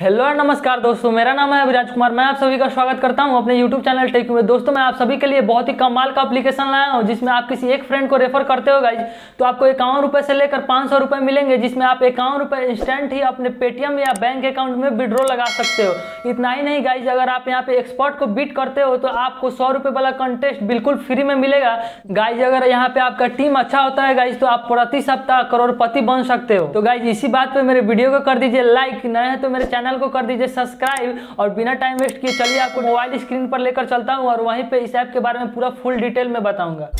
hello and नमस्कार दोस्तों मेरा नाम है अभिराज कुमार मैं आप सभी का स्वागत करता हूं अपने यूट्यूब चैनल टेक में दोस्तों मैं आप सभी के लिए बहुत ही कमाल का एप्लीकेशन लाया हूं जिसमें आप किसी एक फ्रेंड को रेफर करते हो गाइज तो आपको इक्यावन रुपए से लेकर पाँच सौ रुपए मिलेंगे जिसमें आप इक्यावन रुपए इंस्टेंट ही अपने पेटीएम या बैंक अकाउंट में विड्रो लगा सकते हो इतना ही नहीं गाइज अगर आप यहाँ पे एक्सपर्ट को बीट करते हो तो आपको सौ वाला कंटेस्ट बिल्कुल फ्री में मिलेगा गाइज अगर यहाँ पे आपका टीम अच्छा होता है गाइज तो आप प्रति सप्ताह करोड़पति बन सकते हो तो गाइज इसी बात पर मेरे वीडियो को कर दीजिए लाइक नए है तो मेरे चैनल चैनल को कर दीजिए सब्सक्राइब और बिना टाइम वेस्ट किए चलिए आपको मोबाइल स्क्रीन पर लेकर चलता हूँ और वहीं पर इस ऐप के बारे में पूरा फुल डिटेल में बताऊँगा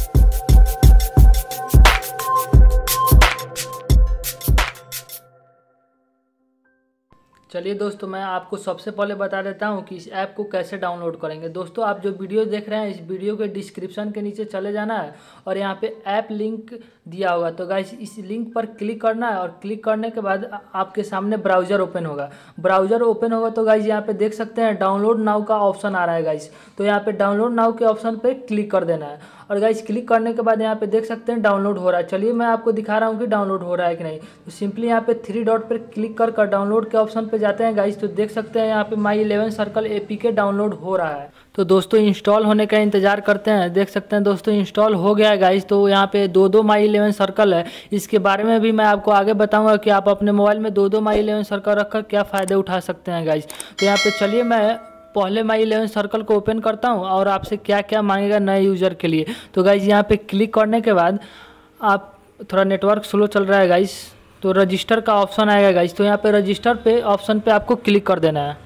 चलिए दोस्तों मैं आपको सबसे पहले बता देता हूँ कि इस ऐप को कैसे डाउनलोड करेंगे दोस्तों आप जो वीडियो देख रहे हैं इस वीडियो के डिस्क्रिप्शन के नीचे चले जाना है और यहाँ पे ऐप लिंक दिया होगा तो गाइस इस लिंक पर क्लिक करना है और क्लिक करने के बाद आपके सामने ब्राउज़र ओपन होगा ब्राउज़र ओपन होगा तो गाइज यहाँ पर देख सकते हैं डाउनलोड नाव का ऑप्शन आ रहा है गाइज तो यहाँ पर डाउनलोड नाव के ऑप्शन पर क्लिक कर देना है और गाइस क्लिक करने के बाद यहाँ पे देख सकते हैं डाउनलोड हो रहा है चलिए मैं आपको दिखा रहा हूँ कि डाउनलोड हो रहा है कि नहीं तो सिंपली यहाँ पे थ्री डॉट पर क्लिक कर कर डाउनलोड के ऑप्शन पर जाते हैं गाइज तो देख सकते हैं यहाँ पे माई इलेवन सर्कल ए डाउनलोड हो रहा है तो दोस्तों इंस्टॉल होने का इंतजार करते हैं देख सकते हैं दोस्तों इंस्टॉल हो गया है गाइस तो यहाँ पे दो दो माई इलेवन सर्कल है इसके बारे में भी मैं आपको आगे बताऊँगा कि आप अपने मोबाइल में दो दो माई इलेवन सर्कल रखकर क्या फ़ायदे उठा सकते हैं गाइस तो यहाँ पे चलिए मैं पहले मैं इलेवन सर्कल को ओपन करता हूँ और आपसे क्या क्या मांगेगा नए यूज़र के लिए तो गाइज यहाँ पे क्लिक करने के बाद आप थोड़ा नेटवर्क स्लो चल रहा है गाइज तो रजिस्टर का ऑप्शन आएगा गाइज तो यहाँ पे रजिस्टर पे ऑप्शन पे आपको क्लिक कर देना है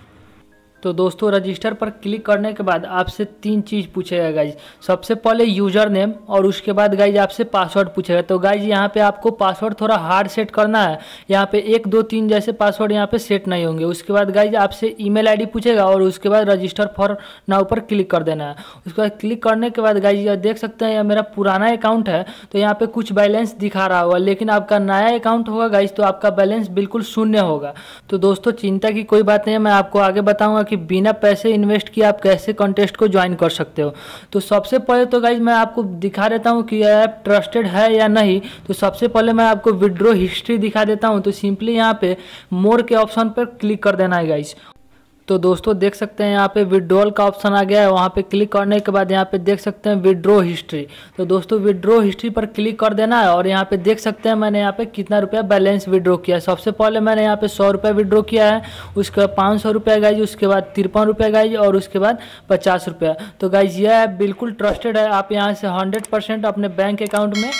तो दोस्तों रजिस्टर पर क्लिक करने के बाद आपसे तीन चीज़ पूछेगा गाइज सबसे पहले यूज़र नेम और उसके बाद गाइज आपसे पासवर्ड पूछेगा तो गाइज यहाँ पे आपको पासवर्ड थोड़ा हार्ड सेट करना है यहाँ पे एक दो तीन जैसे पासवर्ड यहाँ पे सेट नहीं होंगे उसके बाद गाइज आपसे ईमेल आईडी पूछेगा और उसके बाद रजिस्टर फॉर नाउ पर क्लिक कर देना है उसके बाद क्लिक करने के बाद गाइज देख सकते हैं यह मेरा पुराना अकाउंट है तो यहाँ पर कुछ बैलेंस दिखा रहा होगा लेकिन आपका नया अकाउंट होगा गाइज तो आपका बैलेंस बिल्कुल शून्य होगा तो दोस्तों चिंता की कोई बात नहीं है मैं आपको आगे बताऊँगा कि बिना पैसे इन्वेस्ट किए आप कैसे कॉन्टेस्ट को ज्वाइन कर सकते हो तो सबसे पहले तो गाइज मैं आपको दिखा देता हूँ कि यह ऐप ट्रस्टेड है या नहीं तो सबसे पहले मैं आपको विड्रो हिस्ट्री दिखा देता हूँ तो सिंपली यहाँ पे मोर के ऑप्शन पर क्लिक कर देना है गाइज तो दोस्तों देख सकते हैं यहाँ पे विड्रॉल का ऑप्शन आ गया है वहाँ पे क्लिक करने के बाद यहाँ पे देख सकते हैं विड्रो हिस्ट्री तो दोस्तों विड्रो हिस्ट्री पर क्लिक कर देना है और यहाँ पे देख सकते हैं मैंने यहाँ पे कितना रुपया बैलेंस विड्रो किया है सबसे पहले मैंने यहाँ पे सौ रुपया विड्रो किया है उसके बाद पाँच सौ रुपया गाइज उसके बाद तिरपन रुपया गाइज और उसके बाद पचास रुपया तो गाइज यह ऐप बिल्कुल ट्रस्टेड है आप यहाँ से हंड्रेड अपने बैंक अकाउंट में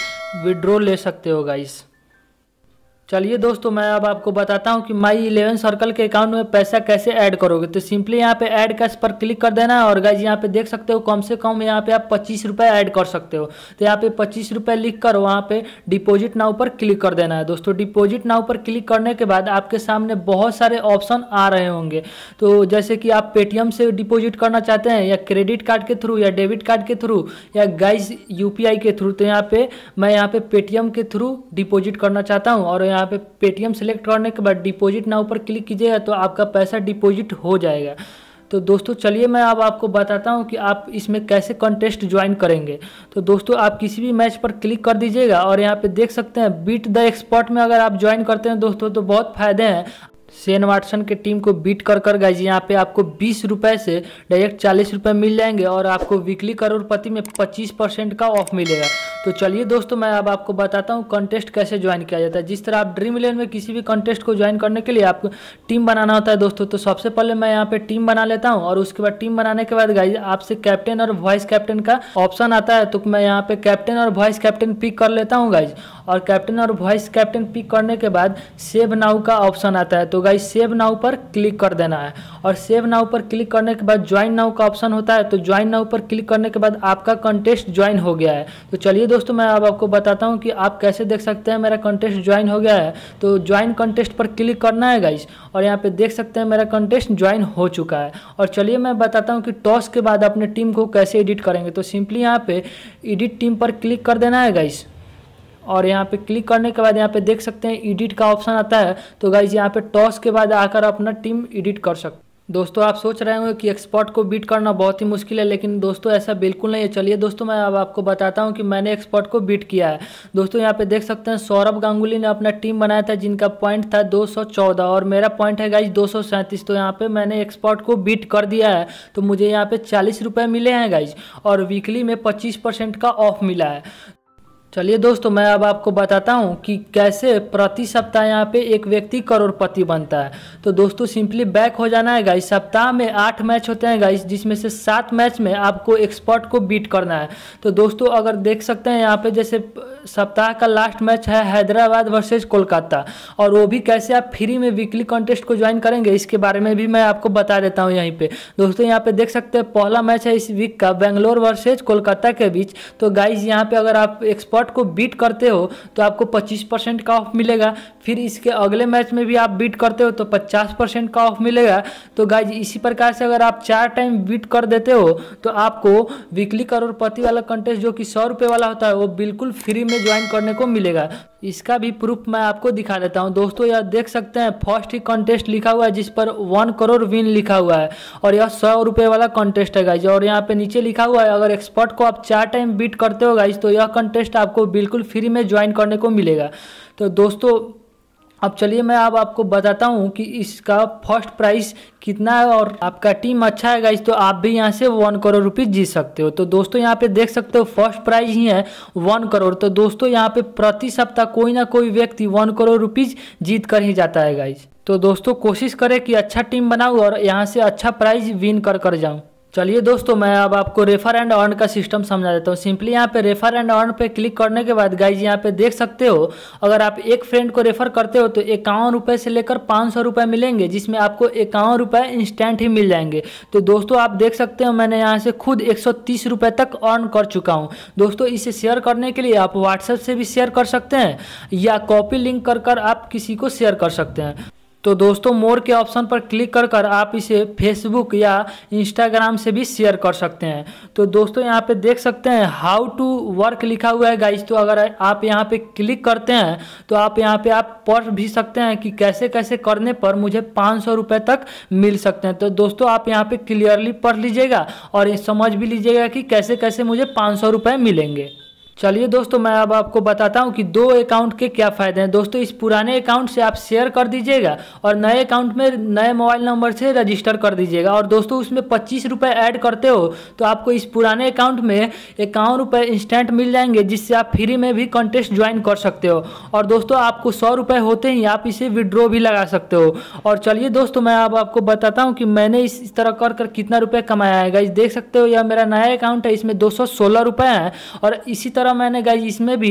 विड्रो ले सकते हो गाइज़ चलिए दोस्तों मैं अब आपको बताता हूँ कि माई इलेवन सर्कल के अकाउंट में पैसा कैसे ऐड करोगे तो सिंपली यहाँ पे ऐड कैश पर क्लिक कर देना है और गाइज यहाँ पे देख सकते हो कम से कम यहाँ पे आप पच्चीस रुपये ऐड कर सकते हो तो यहाँ पे पच्चीस रुपये लिख कर वहाँ पे डिपॉजिट नाउ पर क्लिक कर देना है दोस्तों डिपॉजिट नाउ पर क्लिक करने के बाद आपके सामने बहुत सारे ऑप्शन आ रहे होंगे तो जैसे कि आप पेटीएम से डिपॉजिट करना चाहते हैं या क्रेडिट कार्ड के थ्रू या डेबिट कार्ड के थ्रू या गाइज यू के थ्रू तो यहाँ पे मैं यहाँ पे पेटीएम के थ्रू डिपॉजिट करना चाहता हूँ और यहाँ यहाँ पे पेटीएम सेलेक्ट करने के बाद डिपॉजिट नाउ पर क्लिक कीजिएगा तो आपका पैसा डिपॉजिट हो जाएगा तो दोस्तों चलिए मैं अब आपको बताता हूँ कि आप इसमें कैसे कंटेस्ट ज्वाइन करेंगे तो दोस्तों आप किसी भी मैच पर क्लिक कर दीजिएगा और यहाँ पे देख सकते हैं बीट द एक्सपर्ट में अगर आप ज्वाइन करते हैं दोस्तों तो बहुत फायदे हैं सेन वाटसन के टीम को बीट कर कर गए यहाँ पे आपको बीस रुपये से डायरेक्ट चालीस रुपये मिल जाएंगे और आपको वीकली करोड़पति में पच्चीस परसेंट का ऑफ मिलेगा तो चलिए दोस्तों मैं अब आपको बताता हूँ कंटेस्ट कैसे ज्वाइन किया जाता है जिस तरह आप ड्रीम इलेवन में किसी भी कॉन्टेस्ट को ज्वाइन करने के लिए आपको टीम बनाना होता है दोस्तों तो सबसे पहले मैं यहाँ पे टीम बना लेता हूँ और उसके बाद टीम बनाने के बाद गाइज आपसे कैप्टन और वाइस कैप्टन का ऑप्शन आता है तो मैं यहाँ पे कैप्टन और वाइस कैप्टन पिक कर लेता हूँ गाइज और कैप्टन और वाइस कैप्टन पिक करने के बाद सेव नाउ का ऑप्शन आता है तो गाइज सेव नाउ पर क्लिक कर देना है और सेव नाउ पर क्लिक करने के बाद ज्वाइन नाउ का ऑप्शन होता है तो ज्वाइन नाउ पर क्लिक करने के बाद आपका कंटेस्ट ज्वाइन हो गया है तो चलिए दोस्तों मैं अब आपको बताता हूँ कि आप कैसे देख सकते हैं मेरा कंटेस्ट ज्वाइन हो गया है तो ज्वाइन कंटेस्ट पर क्लिक करना है गाइस और यहाँ पे देख सकते हैं मेरा कंटेस्ट ज्वाइन हो चुका है और चलिए मैं बताता हूँ कि टॉस के बाद अपने टीम को कैसे एडिट करेंगे तो सिंपली यहाँ पर एडिट टीम पर क्लिक कर देना है गाइस और यहाँ पे क्लिक करने के बाद यहाँ पे देख सकते हैं एडिट का ऑप्शन आता है तो गाइज यहाँ पे टॉस के बाद आकर अपना टीम एडिट कर सकते दोस्तों आप सोच रहे होंगे कि एक्सपर्ट को बीट करना बहुत ही मुश्किल है लेकिन दोस्तों ऐसा बिल्कुल नहीं है चलिए दोस्तों मैं अब आपको बताता हूं कि मैंने एक्सपर्ट को बीट किया है दोस्तों यहां पे देख सकते हैं सौरभ गांगुली ने अपना टीम बनाया था जिनका पॉइंट था 214 और मेरा पॉइंट है गाइज दो तो यहाँ पर मैंने एक्सपर्ट को बीट कर दिया है तो मुझे यहाँ पर चालीस मिले हैं गाइज और वीकली में पच्चीस का ऑफ मिला है चलिए दोस्तों मैं अब आपको बताता हूँ कि कैसे प्रति सप्ताह यहाँ पे एक व्यक्ति करोड़पति बनता है तो दोस्तों सिंपली बैक हो जाना है गाइस सप्ताह में आठ मैच होते हैं गाइस जिसमें से सात मैच में आपको एक्सपर्ट को बीट करना है तो दोस्तों अगर देख सकते हैं यहाँ पे जैसे सप्ताह का लास्ट मैच है हैदराबाद वर्सेज कोलकाता और वो भी कैसे आप फ्री में वीकली कॉन्टेस्ट को ज्वाइन करेंगे इसके बारे में भी मैं आपको बता देता हूँ यहीं पे दोस्तों यहाँ पे देख सकते हैं पहला मैच है इस वीक का बेंगलोर वर्सेज कोलकाता के बीच तो गाइज यहाँ पे अगर आप एक्सपर्ट को बीट करते हो तो आपको पच्चीस परसेंट का ऑफ मिलेगा फिर इसके अगले मैच में भी आप बीट करते हो तो पचास परसेंट का ऑफ मिलेगा तो गाइज इसी प्रकार से अगर आप चार टाइम बीट कर देते हो तो आपको वीकली करोड़पति वाला कंटेस्ट जो कि सौ रुपए वाला होता है वो बिल्कुल फ्री टीम में ज्वाइन करने को मिलेगा इसका भी प्रूफ मैं आपको दिखा देता हूँ दोस्तों यह देख सकते हैं फर्स्ट ही कॉन्टेस्ट लिखा हुआ है जिस पर वन करोड़ विन लिखा हुआ है और यह सौ रुपये वाला कॉन्टेस्ट है गाइज और यहाँ पे नीचे लिखा हुआ है अगर एक्सपर्ट को आप चार टाइम बीट करते हो गाइज तो यह कॉन्टेस्ट आपको बिल्कुल फ्री में ज्वाइन करने को मिलेगा तो दोस्तों अब चलिए मैं अब आपको बताता हूँ कि इसका फर्स्ट प्राइस कितना है और आपका टीम अच्छा है गाइज तो आप भी यहाँ से वन करोड़ रुपीज़ जीत सकते हो तो दोस्तों यहाँ पे देख सकते हो फर्स्ट प्राइज ही है वन करोड़ तो दोस्तों यहाँ पे प्रति सप्ताह कोई ना कोई व्यक्ति वन करोड़ रुपीज़ जीत कर ही जाता है गाइज तो दोस्तों कोशिश करें कि अच्छा टीम बनाऊँ और यहाँ से अच्छा प्राइज विन कर कर जाऊँ चलिए दोस्तों मैं अब आपको रेफर एंड अर्न का सिस्टम समझा देता हूँ सिंपली यहाँ पे रेफर एंड अर्न पे क्लिक करने के बाद गाइज यहाँ पे देख सकते हो अगर आप एक फ्रेंड को रेफर करते हो तो इक्यावन रुपये से लेकर पाँच सौ रुपये मिलेंगे जिसमें आपको इक्यावन रुपए इंस्टेंट ही मिल जाएंगे तो दोस्तों आप देख सकते हो मैंने यहाँ से खुद एक सौ तीस रुपये तक अर्न कर चुका हूँ दोस्तों इसे शेयर करने के लिए आप व्हाट्सएप से भी शेयर कर सकते हैं या कॉपी लिंक कर कर आप किसी को शेयर कर सकते हैं तो दोस्तों मोर के ऑप्शन पर क्लिक कर कर आप इसे फेसबुक या इंस्टाग्राम से भी शेयर कर सकते हैं तो दोस्तों यहाँ पे देख सकते हैं हाउ टू वर्क लिखा हुआ है गाइज तो अगर आप यहाँ पे क्लिक करते हैं तो आप यहाँ पे आप पढ़ भी सकते हैं कि कैसे कैसे करने पर मुझे पाँच सौ रुपये तक मिल सकते हैं तो दोस्तों आप यहाँ पे क्लियरली पढ़ लीजिएगा और समझ भी लीजिएगा कि कैसे कैसे मुझे पाँच सौ रुपये मिलेंगे चलिए दोस्तों मैं अब आपको बताता हूँ कि दो अकाउंट के क्या फ़ायदे हैं दोस्तों इस पुराने अकाउंट से आप शेयर कर दीजिएगा और नए अकाउंट में नए मोबाइल नंबर से रजिस्टर कर दीजिएगा और दोस्तों उसमें पच्चीस रुपये ऐड करते हो तो आपको इस पुराने अकाउंट में इक्यावन रुपये इंस्टेंट मिल जाएंगे जिससे आप फ्री में भी कॉन्टेस्ट ज्वाइन कर सकते हो और दोस्तों आपको सौ रुपये होते ही आप इसे विड्रॉ भी लगा सकते हो और चलिए दोस्तों मैं अब आपको बताता हूँ कि मैंने इस तरह कर कर कितना रुपये कमाया है इस देख सकते हो यह मेरा नया अकाउंट है इसमें दो सौ सोलह रुपये हैं और इसी तरह तरह मैंने गाइज इसमें भी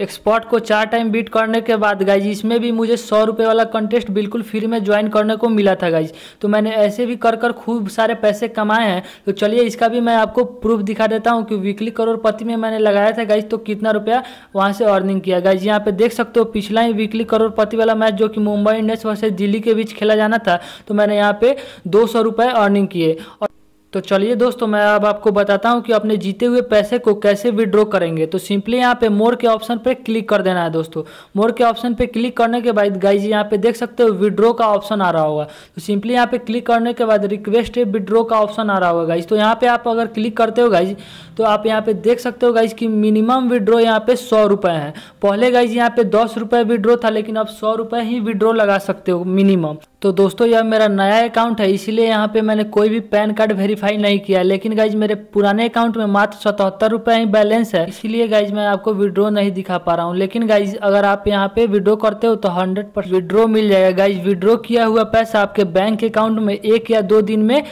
एक्सपर्ट को चार टाइम बीट करने के बाद गाइज इसमें भी मुझे सौ रुपये वाला कंटेस्ट बिल्कुल फ्री में ज्वाइन करने को मिला था गाइज तो मैंने ऐसे भी कर कर खूब सारे पैसे कमाए हैं तो चलिए इसका भी मैं आपको प्रूफ दिखा देता हूँ कि वीकली करोड़पति में मैंने लगाया था गाइज तो कितना रुपया वहाँ से अर्निंग किया गाइज यहाँ पे देख सकते हो पिछला ही वीकली करोड़पति वाला मैच जो कि मुंबई इंडियंस वर्सेज दिल्ली के बीच खेला जाना था तो मैंने यहाँ पे दो अर्निंग किए और तो चलिए दोस्तों मैं अब आपको बताता हूँ कि अपने जीते हुए पैसे को कैसे विड्रॉ करेंगे तो सिंपली यहाँ पे मोर के ऑप्शन पे क्लिक कर देना है दोस्तों मोर के ऑप्शन पे क्लिक करने के बाद गाइजी यहाँ पे देख सकते हो विड्रॉ का ऑप्शन आ रहा होगा तो सिंपली यहाँ पे क्लिक करने के बाद रिक्वेस्ट है विड्रॉ का ऑप्शन आ रहा होगा गाइज तो यहाँ पे आप अगर क्लिक करते हो गाइज तो आप यहाँ पे देख सकते हो गाइज की मिनिमम विड्रॉ यहाँ पे सौ रुपए है पहले गाइज यहाँ पे दस रुपए विड्रॉ था लेकिन आप सौ रुपए ही विड्रॉ लगा सकते हो मिनिमम तो दोस्तों यह मेरा नया अकाउंट है इसीलिए यहाँ पे मैंने कोई भी पैन कार्ड वेरीफाई वेरीफाई नहीं किया लेकिन गाइज मेरे पुराने अकाउंट में मात्र सतहत्तर रुपये ही बैलेंस है इसलिए गाइज मैं आपको विड्रो नहीं दिखा पा रहा हूँ लेकिन गाइज अगर आप यहाँ पे विड्रो करते हो तो हंड्रेड परसेंट विड्रो मिल जाएगा गाइज विड्रो किया हुआ पैसा आपके बैंक अकाउंट में एक या दो दिन में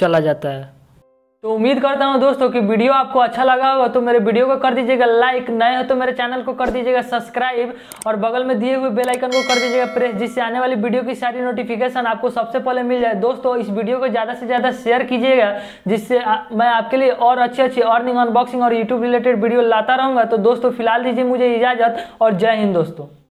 चला जाता है तो उम्मीद करता हूँ दोस्तों कि वीडियो आपको अच्छा लगा होगा तो मेरे वीडियो को कर दीजिएगा लाइक नए हो तो मेरे चैनल को कर दीजिएगा सब्सक्राइब और बगल में दिए हुए बेल आइकन को कर दीजिएगा प्रेस जिससे आने वाली वीडियो की सारी नोटिफिकेशन आपको सबसे पहले मिल जाए दोस्तों इस वीडियो को ज़्यादा से ज़्यादा शेयर कीजिएगा जिससे मैं आपके लिए और अच्छी अच्छी अर्निंग अनबॉक्सिंग और यूट्यूब रिलेटेड वीडियो लाता रहूँगा तो दोस्तों फिलहाल दीजिए मुझे इजाज़त और जय हिंद दोस्तों